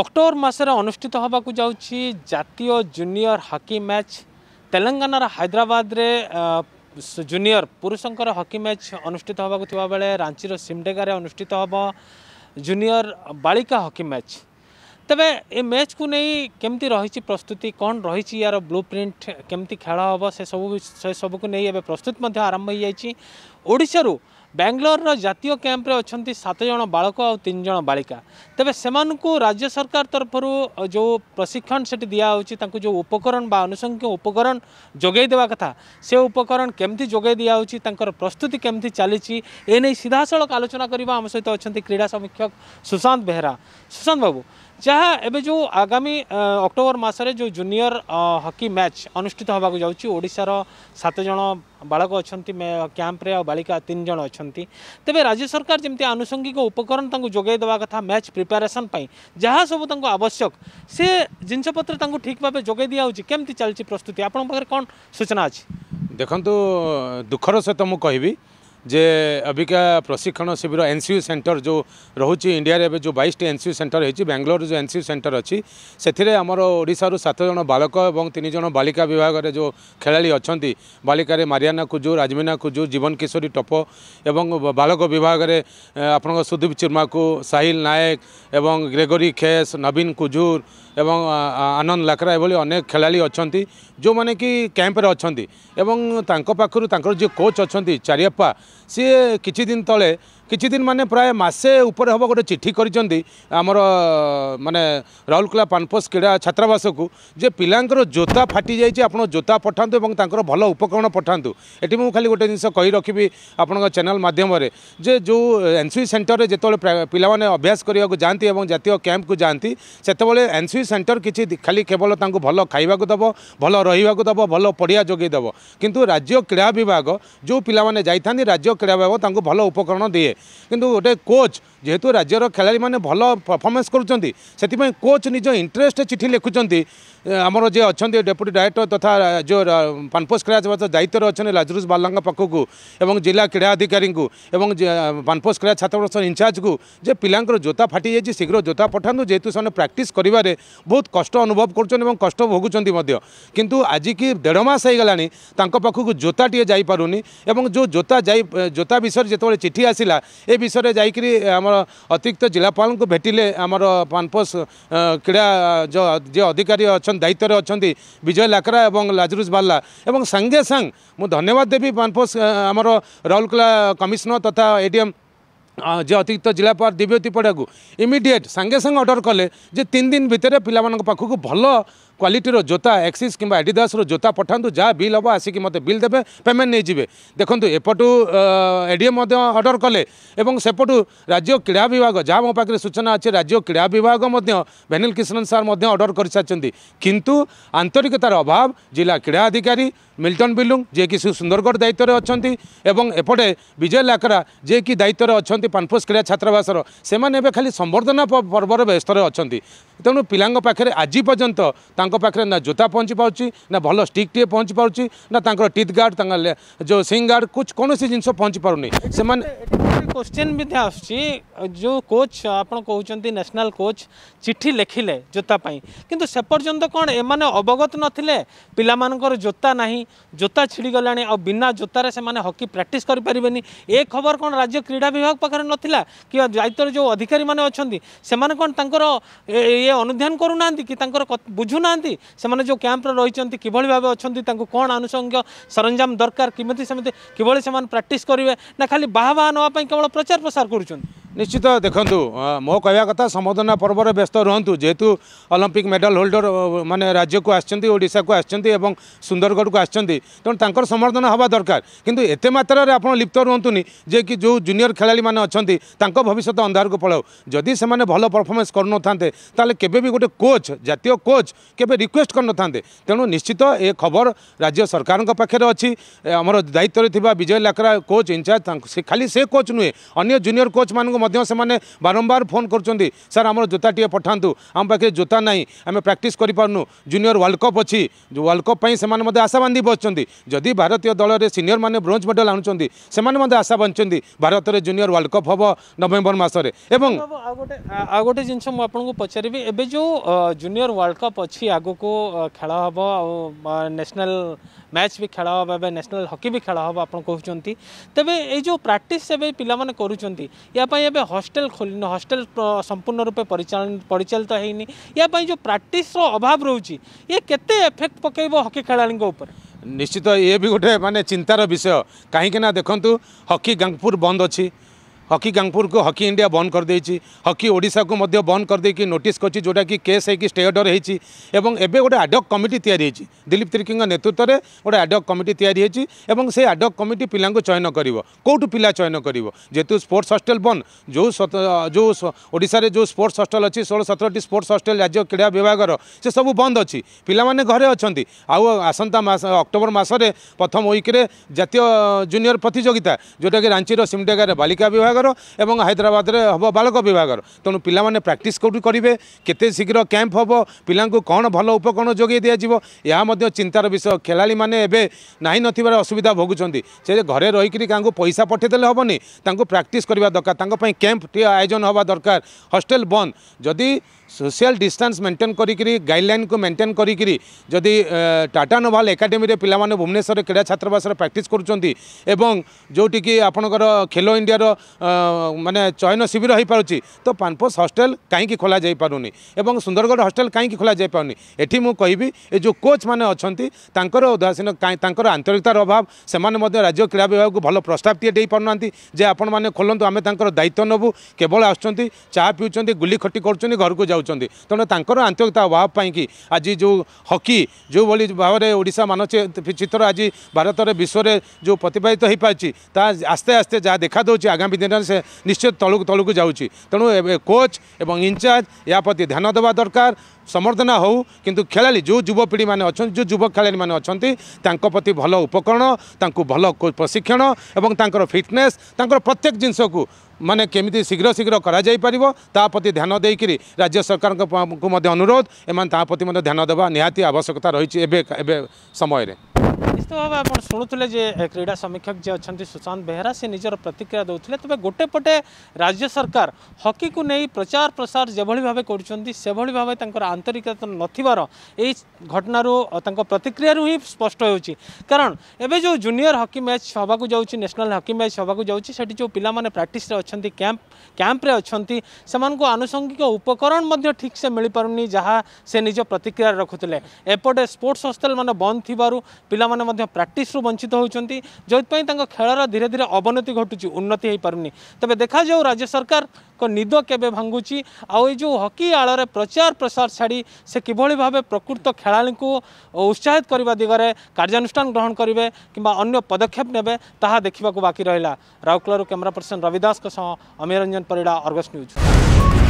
October ମାସରେ ଅନୁଷ୍ଠିତ ହେବାକୁ ଯାଉଛି ଜାତୀୟ ଜୁନିୟର ହକି ମ୍ୟାଚ୍ ତେଲେଙ୍ଗାନାର ହାଇଦ୍ରାବାଦରେ ଜୁନିୟର ପୁରୁଷଙ୍କର ହକି ମ୍ୟାଚ୍ ଅନୁଷ୍ଠିତ ହେବାକୁ ଥିବାବେଳେ ରାଞ୍ଚିର ସିମ୍ଡେଗାରେ ଅନୁଷ୍ଠିତ ହେବ ଜୁନିୟର ବାଳିକା ହକି ମ୍ୟାଚ୍ ତେବେ ଏ ମ୍ୟାଚ୍କୁ ନେଇ କେମିତି ରହିଛି ପ୍ରସ୍ତୁତି କ'ଣ ରହିଛି ୟାର ବ୍ଲୁ ପ୍ରିଣ୍ଟ କେମିତି ଖେଳ ହେବ ସେସବୁ ସେସବୁକୁ ନେଇ ଏବେ ପ୍ରସ୍ତୁତି ମଧ୍ୟ ଆରମ୍ଭ ହୋଇଯାଇଛି ଓଡ଼ିଶାରୁ ব্যাঙ্গালোরর জাতীয় ক্যাম্পে অনেক সাতজন বাড়ক আনজন বাড়িকা তবে সে রাজ্য সরকার তরফর যে প্রশিক্ষণ সেটি দিয়া হচ্ছে তাঁর যে উপকরণ বা আনুষঙ্গিক উপকরণ যোগাই দেওয়া কথা সে উপকরণ কেমতি যোগাই দিয়া হচ্ছে তাঁর প্রস্তুতি কেমতি চালছি এনে সিধাসলখ আলোচনা করা আমার সহ অনেক ক্রীড়া সমীক্ষক সুশান্ত বেহরা সুশান্ত বাবু ଯାହା ଏବେ ଯେଉଁ ଆଗାମୀ ଅକ୍ଟୋବର ମାସରେ ଯେଉଁ ଜୁନିୟର ହକି ମ୍ୟାଚ୍ ଅନୁଷ୍ଠିତ ହେବାକୁ ଯାଉଛି ଓଡ଼ିଶାର ସାତ ଜଣ ବାଳକ ଅଛନ୍ତି କ୍ୟାମ୍ପରେ ଆଉ ବାଳିକା ତିନି ଜଣ ଅଛନ୍ତି ତେବେ ରାଜ୍ୟ ସରକାର ଯେମିତି ଆନୁଷଙ୍ଗିକ ଉପକରଣ ତାଙ୍କୁ ଯୋଗାଇ ଦେବା କଥା ମ୍ୟାଚ୍ ପ୍ରିପାରେସନ୍ ପାଇଁ ଯାହା ସବୁ ତାଙ୍କୁ ଆବଶ୍ୟକ ସେ ଜିନିଷପତ୍ର ତାଙ୍କୁ ଠିକ୍ ଭାବେ ଯୋଗାଇ ଦିଆହେଉଛି କେମିତି ଚାଲିଛି ପ୍ରସ୍ତୁତି ଆପଣଙ୍କ ପାଖରେ କ'ଣ ସୂଚନା ଅଛି ଦେଖନ୍ତୁ ଦୁଃଖର ସହିତ ମୁଁ କହିବି जे अभी का प्रशिक्षण शिविर एन सी यू सेन्टर जो रोचे इंडिया एवं जो बैसटी एन सी यू सेन्टर होती बेंगलोर जो एन सी यू सेन्टर अच्छी से आमर ओडारू सात जन बालक और तीन जन बालिका विभाग में जो खेला अच्छा बालिकार मारियाना कुजू राजमीना कुजू जीवन किशोरी टप और बालक विभाग में आपण सुदीप चिर्मा को साहिल नायक एवं ग्रेगोरी खेस नवीन कुजूर এবং আনন্দ লাকরা এভাবে অনেক খেলা অনেক যে কি ক্যাম্পরে অনেক এবং তাঁর পাখু তাঁর যে কোচ অনেক চারিয়াপ্পা সি কিছুদিন তলে কিছুদিন মানে প্রায় মাসে উপরে হব গোটে চিঠি করেছেন আমার মানে রাউরকেলা পানপোস ক্রীড়া ছাত্রাবাসকু যে পিলাঙ্কর জোতা ফাটি যাই আপনার জোতা পঠান্তু এবং তাঁর ভালো উপকরণ পঠান্তু এটি মু খালি গোটে জিনিস কই রাখবি আপনার চ্যানেল মাধ্যমে যে যে এনসি সেন্টরের যেত পিলা মানে অভ্যাস করা যাতে এবং জাতীয় ক্যাম্পকু যাতে সেতবে এনসি କୋଚିଂ ସେଣ୍ଟର କିଛି ଖାଲି କେବଳ ତାଙ୍କୁ ଭଲ ଖାଇବାକୁ ଦେବ ଭଲ ରହିବାକୁ ଦେବ ଭଲ ପଡ଼ିଆ ଯୋଗାଇ ଦେବ କିନ୍ତୁ ରାଜ୍ୟ କ୍ରୀଡ଼ା ବିଭାଗ ଯେଉଁ ପିଲାମାନେ ଯାଇଥାନ୍ତି ରାଜ୍ୟ କ୍ରୀଡ଼ା ବିଭାଗ ତାଙ୍କୁ ଭଲ ଉପକରଣ ଦିଏ କିନ୍ତୁ ଗୋଟେ କୋଚ୍ যেহেতু রাজ্যর খেলাড়ি ভালো পরফরমেন্স করছেন সেপাই কোচ নিজ ইন্টরেস্ট চিঠি লিখুছেন আমার যে অনেক ডেপুটি ডাইরেক্টর তথা যে পানপোষ ক্রীড়া দায়িত্বের অনেক লাজরুজ বাল্লাঙ্ পাখক এবং জেলা ক্রীড়া আধিকারী এবং পানপোষ ক্রীড়া ইনচার্জ কু যে পিলাঙ্কর জোতা ফাটি যাই শীঘ্র জোতা পঠান যেহেতু সে প্রাকটিস করবার বহুত কষ্ট অনুভব করছেন এবং কষ্ট ভোগুচ্ছেন কিন্তু আজিকি দেড় মাস হয়ে গলা তাঁর পাখক জোতাটিয়ে যাইপারুনি এবং যে জোতা যাই জোতা বিষয়ে যেত চিঠি আসিলা এ বিষয়ে যাইকি আমার अतिरिक्त जुन भेटिले आमर पानपोस क्रीडा जे अधिकारी अनि दायित्व अहिले विजय लक्रा बाला बाल्ला ए साङेसाङ म धन्यवाद दे पानपोस आम राकेला कमिसनर तिएम जतिरिक्त जिल्लापाली पढाको इमिडिएट साङेसाङ अर्डर कले तिन दिन भित्र पिला पा କ୍ୱାଲିଟିର ଜୋତା ଏକ୍ସିସ୍ କିମ୍ବା ଏଡ଼ିଦାସର ଜୋତା ପଠାନ୍ତୁ ଯାହା ବିଲ୍ ହେବ ଆସିକି ମୋତେ ବିଲ୍ ଦେବେ ପେମେଣ୍ଟ ନେଇଯିବେ ଦେଖନ୍ତୁ ଏପଟୁ ଏଡ଼ିଏମ୍ ମଧ୍ୟ ଅର୍ଡ଼ର କଲେ ଏବଂ ସେପଟୁ ରାଜ୍ୟ କ୍ରୀଡ଼ା ବିଭାଗ ଯାହା ମୋ ପାଖରେ ସୂଚନା ଅଛି ରାଜ୍ୟ କ୍ରୀଡ଼ା ବିଭାଗ ମଧ୍ୟ ଭେନିଲ କିଶନ ସାର୍ ମଧ୍ୟ ଅର୍ଡ଼ର କରିସାରିଛନ୍ତି କିନ୍ତୁ ଆନ୍ତରିକତାର ଅଭାବ ଜିଲ୍ଲା କ୍ରୀଡ଼ା ଅଧିକାରୀ ମିଲ୍ଟନ ବିଲୁଂ ଯିଏକି ସେ ସୁନ୍ଦରଗଡ଼ ଦାୟିତ୍ୱରେ ଅଛନ୍ତି ଏବଂ ଏପଟେ ବିଜୟ ଲାକରା ଯିଏକି ଦାୟିତ୍ୱରେ ଅଛନ୍ତି ପାନଫୋସ୍ କ୍ରୀଡ଼ା ଛାତ୍ରାବାସର ସେମାନେ ଏବେ ଖାଲି ସମ୍ବର୍ଦ୍ଧନା ପର୍ବର ବ୍ୟସ୍ତରେ ଅଛନ୍ତି ତେଣୁ ପିଲାଙ୍କ ପାଖରେ ଆଜି ପର୍ଯ୍ୟନ୍ତ ତାଙ୍କ ତାଙ୍କ ପାଖରେ ନା ଜୋତା ପହଞ୍ଚି ପାରୁଛି ନା ଭଲ ଷ୍ଟିକ୍ଟିଏ ପହଞ୍ଚି ପାରୁଛି ନା ତାଙ୍କର ଟିଥ୍ ଗାର୍ଡ଼ ତାଙ୍କ ଯେଉଁ ସିଙ୍ଗ ଗାର୍ଡ଼ କୌଣସି ଜିନିଷ ପହଞ୍ଚି ପାରୁନି ସେମାନେ କୋଶ୍ଚିନ୍ ମଧ୍ୟ ଆସୁଛି ଯେଉଁ କୋଚ୍ ଆପଣ କହୁଛନ୍ତି ନ୍ୟାସନାଲ୍ କୋଚ୍ ଚିଠି ଲେଖିଲେ ଜୋତା ପାଇଁ କିନ୍ତୁ ସେ ପର୍ଯ୍ୟନ୍ତ କ'ଣ ଏମାନେ ଅବଗତ ନଥିଲେ ପିଲାମାନଙ୍କର ଜୋତା ନାହିଁ ଜୋତା ଛିଡ଼ିଗଲାଣି ଆଉ ବିନା ଜୋତାରେ ସେମାନେ ହକି ପ୍ରାକ୍ଟିସ୍ କରିପାରିବେନି ଏ ଖବର କ'ଣ ରାଜ୍ୟ କ୍ରୀଡ଼ା ବିଭାଗ ପାଖରେ ନଥିଲା କିମ୍ବା ଦାୟିତ୍ୱରେ ଯେଉଁ ଅଧିକାରୀମାନେ ଅଛନ୍ତି ସେମାନେ କ'ଣ ତାଙ୍କର ଇଏ ଅନୁଧ୍ୟାନ କରୁନାହାନ୍ତି କି ତାଙ୍କର ବୁଝୁନାହାନ୍ତି से जो क्यांप्र रही कि अच्छा कौन आनुषंग सरंजाम दरकार किमती किभ प्राक्ट करेंगे ना खाली बाहा बाहा नापी केवल प्रचार प्रसार कर ନିଶ୍ଚିତ ଦେଖନ୍ତୁ ମୋ କହିବା କଥା ସମ୍ବର୍ଦ୍ଧନା ପର୍ବରେ ବ୍ୟସ୍ତ ରୁହନ୍ତୁ ଯେହେତୁ ଅଲମ୍ପିକ୍ ମେଡାଲ ହୋଲ୍ଡର ମାନେ ରାଜ୍ୟକୁ ଆସିଛନ୍ତି ଓଡ଼ିଶାକୁ ଆସିଛନ୍ତି ଏବଂ ସୁନ୍ଦରଗଡ଼କୁ ଆସିଛନ୍ତି ତେଣୁ ତାଙ୍କର ସମ୍ବର୍ଦ୍ଧନା ହେବା ଦରକାର କିନ୍ତୁ ଏତେ ମାତ୍ରାରେ ଆପଣ ଲିପ୍ତ ରୁହନ୍ତୁନି ଯେ କି ଯେଉଁ ଜୁନିୟର ଖେଳାଳିମାନେ ଅଛନ୍ତି ତାଙ୍କ ଭବିଷ୍ୟତ ଅନ୍ଧାରକୁ ପଳାଉ ଯଦି ସେମାନେ ଭଲ ପରଫର୍ମାନ୍ସ କରୁନଥାନ୍ତେ ତାହେଲେ କେବେ ବି ଗୋଟେ କୋଚ୍ ଜାତୀୟ କୋଚ୍ କେବେ ରିକ୍ୱେଷ୍ଟ କରିନଥାନ୍ତେ ତେଣୁ ନିଶ୍ଚିତ ଏ ଖବର ରାଜ୍ୟ ସରକାରଙ୍କ ପାଖରେ ଅଛି ଆମର ଦାୟିତ୍ୱରେ ଥିବା ବିଜୟ ଲାକରା କୋଚ୍ ଇନଚାର୍ଜ ତାଙ୍କୁ ସେ ଖାଲି ସେ କୋଚ୍ ନୁହେଁ ଅନ୍ୟ ଜୁନିୟର କୋଚ୍ମାନଙ୍କୁ बारंबार फोन कर सर आम जोता टे पठातु आम पाखे जोता ना आम प्राक्ट कर जूनियर वर्ल्ड कप अच्छी जो व्वर्ल्ड कपी से आशा बांधी बच्चे जदि भारतीय दल से सिनियर मैंने ब्रोज मेडल आनुंच से आशा बांधि भारत में जूनियर व्वर्ल्ड कप हम नवेम्बर रहा आ गोटे जिनस पचारि एवं जो जूनियर वर्ल्ड कप अच्छी आग को खेल हम आशनाल मैच भी खेल हम एवं न्यासनाल हकी भी खेल हम आप कहते तेज ये प्राक्ट पे करें ଏବେ ହଷ୍ଟେଲ ଖୋଲିନି ହଷ୍ଟେଲ ସମ୍ପୂର୍ଣ୍ଣ ରୂପେ ପରିଚାଳିତ ହେଇନି ୟା ପାଇଁ ଯେଉଁ ପ୍ରାକ୍ଟିସ୍ର ଅଭାବ ରହୁଛି ଇଏ କେତେ ଏଫେକ୍ଟ ପକାଇବ ହକି ଖେଳାଳିଙ୍କ ଉପରେ ନିଶ୍ଚିତ ଇଏ ବି ଗୋଟେ ମାନେ ଚିନ୍ତାର ବିଷୟ କାହିଁକିନା ଦେଖନ୍ତୁ ହକି ଗାଙ୍ଗପୁର ବନ୍ଦ ଅଛି হকি গাଙ୍ଗପୁরକୁ ହକି ଇଣ୍ଡିଆ ବନ୍ଦ କରିଦେଇଛି ହକି ଓଡ଼ିଶାକୁ ମଧ୍ୟ ବନ୍ଦ କରିଦେଇକି ନୋଟିସ୍ କରିଛି ଯେଉଁଟାକି କେସ୍ ହେଇକି ଷ୍ଟେ ଅର୍ଡ଼ର ହେଇଛି ଏବଂ ଏବେ ଗୋଟେ ଆଡକ୍ କମିଟି ତିଆରି ହେଇଛି ଦିଲ୍ଲୀପ ତିର୍କୀଙ୍କ ନେତୃତ୍ୱରେ ଗୋଟେ ଆଡକ୍ କମିଟି ତିଆରି ହେଇଛି ଏବଂ ସେ ଆଡକ୍ କମିଟି ପିଲାଙ୍କୁ ଚୟନ କରିବ କେଉଁଠୁ ପିଲା ଚୟନ କରିବ ଯେହେତୁ ସ୍ପୋର୍ଟସ୍ ହଷ୍ଟେଲ ବନ୍ଦ ଯେଉଁ ଯେଉଁ ଓଡ଼ିଶାରେ ଯେଉଁ ସ୍ପୋର୍ଟସ୍ ହଷ୍ଟେଲ ଅଛି ଷୋହଳ ସତରଟି ସ୍ପୋର୍ଟସ୍ ହଷ୍ଟେଲ ରାଜ୍ୟ କ୍ରୀଡ଼ା ବିଭାଗର ସେ ସବୁ ବନ୍ଦ ଅଛି ପିଲାମାନେ ଘରେ ଅଛନ୍ତି ଆଉ ଆସନ୍ତା ମାସ ଅକ୍ଟୋବର ମାସରେ ପ୍ରଥମ ୱିକ୍ରେ ଜାତୀୟ ଜୁନିୟର ପ୍ରତିଯୋଗିତା ଯେଉଁଟାକି ରାଞ୍ଚିର ସିମଡେଗାରେ ବାଲିକା ବିଭାଗ ବିଭାଗର ଏବଂ ହାଇଦ୍ରାବାଦରେ ହେବ ବାଳକ ବିଭାଗର ତେଣୁ ପିଲାମାନେ ପ୍ରାକ୍ଟିସ୍ କେଉଁଠି କରିବେ କେତେ ଶୀଘ୍ର କ୍ୟାମ୍ପ ହେବ ପିଲାଙ୍କୁ କ'ଣ ଭଲ ଉପକରଣ ଯୋଗାଇ ଦିଆଯିବ ଏହା ମଧ୍ୟ ଚିନ୍ତାର ବିଷୟ ଖେଳାଳିମାନେ ଏବେ ନାହିଁ ନଥିବାର ଅସୁବିଧା ଭୋଗୁଛନ୍ତି ସେ ଘରେ ରହିକରି ତାଙ୍କୁ ପଇସା ପଠାଇଦେଲେ ହେବନି ତାଙ୍କୁ ପ୍ରାକ୍ଟିସ୍ କରିବା ଦରକାର ତାଙ୍କ ପାଇଁ କ୍ୟାମ୍ପଟିଏ ଆୟୋଜନ ହେବା ଦରକାର ହଷ୍ଟେଲ ବନ୍ଦ ଯଦି সোশিয়াল ডিষ্টান্স মেন্টেন করি গাইডলাইন কু মেন্টেন করি যদি টাটা নোভাল একাডেমি পিলা মানে ভুবনেশ্বর ক্রীড়া ছাত্রাবাসের প্র্যাকটিস করছেন এবং যেটি কি আপনার খেলো ইন্ডিয়ার মানে চয়ন শিবির হয়ে পড়ুছি তো পানপোস হস্টেল কী খোলা যাই পুনি এবং সুন্দরগড় হস্টেল কী খোলা যাই পুনি এটি মু কবি এ যে কোচ মানে অনেক উদাসীন তাঁর আন্তরিকতার অভাব সে রাজ্য ক্রীড়া বিভাগকে ভালো প্রস্তাবটিয়ে দিয়ে পারু যে আপনার খোলতু আমি তাঁর দায়িত্ব নবু কেবল আসছেন চা পিউছেন গুলি খটি করছেন ঘরক যাচ্ছেন ଯାଉଛନ୍ତି ତେଣୁ ତାଙ୍କର ଆନ୍ତରିକତା ଅଭାବ ପାଇଁକି ଆଜି ଯେଉଁ ହକି ଯେଉଁଭଳି ଭାବରେ ଓଡ଼ିଶା ମାନଚିତ୍ର ଆଜି ଭାରତରେ ବିଶ୍ୱରେ ଯେଉଁ ପ୍ରତିପାଦିତ ହୋଇପାରୁଛି ତାହା ଆସ୍ତେ ଆସ୍ତେ ଯାହା ଦେଖା ଦେଉଛି ଆଗାମୀ ଦିନରେ ସେ ନିଶ୍ଚିତ ତଳକୁ ତଳକୁ ଯାଉଛି ତେଣୁ ଏବେ କୋଚ୍ ଏବଂ ଇନଚାର୍ଜ ଏହା ପ୍ରତି ଧ୍ୟାନ ଦେବା ଦରକାର ସମର୍ଥନ ହେଉ କିନ୍ତୁ ଖେଳାଳି ଯେଉଁ ଯୁବପିଢ଼ିମାନେ ଅଛନ୍ତି ଯେଉଁ ଯୁବ ଖେଳାଳିମାନେ ଅଛନ୍ତି ତାଙ୍କ ପ୍ରତି ଭଲ ଉପକରଣ ତାଙ୍କୁ ଭଲ ପ୍ରଶିକ୍ଷଣ ଏବଂ ତାଙ୍କର ଫିଟନେସ୍ ତାଙ୍କର ପ୍ରତ୍ୟେକ ଜିନିଷକୁ ମାନେ କେମିତି ଶୀଘ୍ର ଶୀଘ୍ର କରାଯାଇପାରିବ ତା ପ୍ରତି ଧ୍ୟାନ ଦେଇକରି ରାଜ୍ୟ ସରକାରଙ୍କୁ ମଧ୍ୟ ଅନୁରୋଧ ଏମାନେ ତା ପ୍ରତି ମଧ୍ୟ ଧ୍ୟାନ ଦେବା ନିହାତି ଆବଶ୍ୟକତା ରହିଛି ଏବେ ଏବେ ସମୟରେ ତ ଆପଣ ଶୁଣୁଥିଲେ ଯେ କ୍ରୀଡ଼ା ସମୀକ୍ଷକ ଯିଏ ଅଛନ୍ତି ସୁଶାନ୍ତ ବେହେରା ସେ ନିଜର ପ୍ରତିକ୍ରିୟା ଦେଉଥିଲେ ତେବେ ଗୋଟେ ପଟେ ରାଜ୍ୟ ସରକାର ହକିକୁ ନେଇ ପ୍ରଚାର ପ୍ରସାର ଯେଭଳି ଭାବେ କରୁଛନ୍ତି ସେଭଳି ଭାବେ ତାଙ୍କର ଆନ୍ତରିକତା ନଥିବାର ଏହି ଘଟଣାରୁ ତାଙ୍କ ପ୍ରତିକ୍ରିୟାରୁ ହିଁ ସ୍ପଷ୍ଟ ହେଉଛି କାରଣ ଏବେ ଯେଉଁ ଜୁନିୟର ହକି ମ୍ୟାଚ୍ ହେବାକୁ ଯାଉଛି ନ୍ୟାସନାଲ୍ ହକି ମ୍ୟାଚ୍ ହେବାକୁ ଯାଉଛି ସେଠି ଯେଉଁ ପିଲାମାନେ ପ୍ରାକ୍ଟିସ୍ରେ ଅଛନ୍ତି କ୍ୟାମ୍ପ କ୍ୟାମ୍ପରେ ଅଛନ୍ତି ସେମାନଙ୍କୁ ଆନୁଷଙ୍ଗିକ ଉପକରଣ ମଧ୍ୟ ଠିକ୍ସେ ମିଳିପାରୁନି ଯାହା ସେ ନିଜ ପ୍ରତିକ୍ରିୟାରେ ରଖୁଥିଲେ ଏପଟେ ସ୍ପୋର୍ଟସ୍ ହଷ୍ଟେଲ୍ମାନେ ବନ୍ଦ ଥିବାରୁ ପିଲାମାନେ ମଧ୍ୟ ପ୍ରାକ୍ଟିସ୍ରୁ ବଞ୍ଚିତ ହେଉଛନ୍ତି ଯେଉଁଥିପାଇଁ ତାଙ୍କ ଖେଳର ଧୀରେ ଧୀରେ ଅବନତି ଘଟୁଛି ଉନ୍ନତି ହୋଇପାରୁନି ତେବେ ଦେଖାଯାଉ ରାଜ୍ୟ ସରକାରଙ୍କ ନିଦ କେବେ ଭାଙ୍ଗୁଛି ଆଉ ଏଇ ଯେଉଁ ହକି ଆଳରେ ପ୍ରଚାର ପ୍ରସାର ଛାଡ଼ି ସେ କିଭଳି ଭାବେ ପ୍ରକୃତ ଖେଳାଳିଙ୍କୁ ଉତ୍ସାହିତ କରିବା ଦିଗରେ କାର୍ଯ୍ୟାନୁଷ୍ଠାନ ଗ୍ରହଣ କରିବେ କିମ୍ବା ଅନ୍ୟ ପଦକ୍ଷେପ ନେବେ ତାହା ଦେଖିବାକୁ ବାକି ରହିଲା ରାଉରକେଲାରୁ କ୍ୟାମେରା ପର୍ସନ ରବି ଦାସଙ୍କ ସହ ଅମିରଞ୍ଜନ ପରିଡ଼ା ଅର୍ଗସ୍ ନ୍ୟୁଜ୍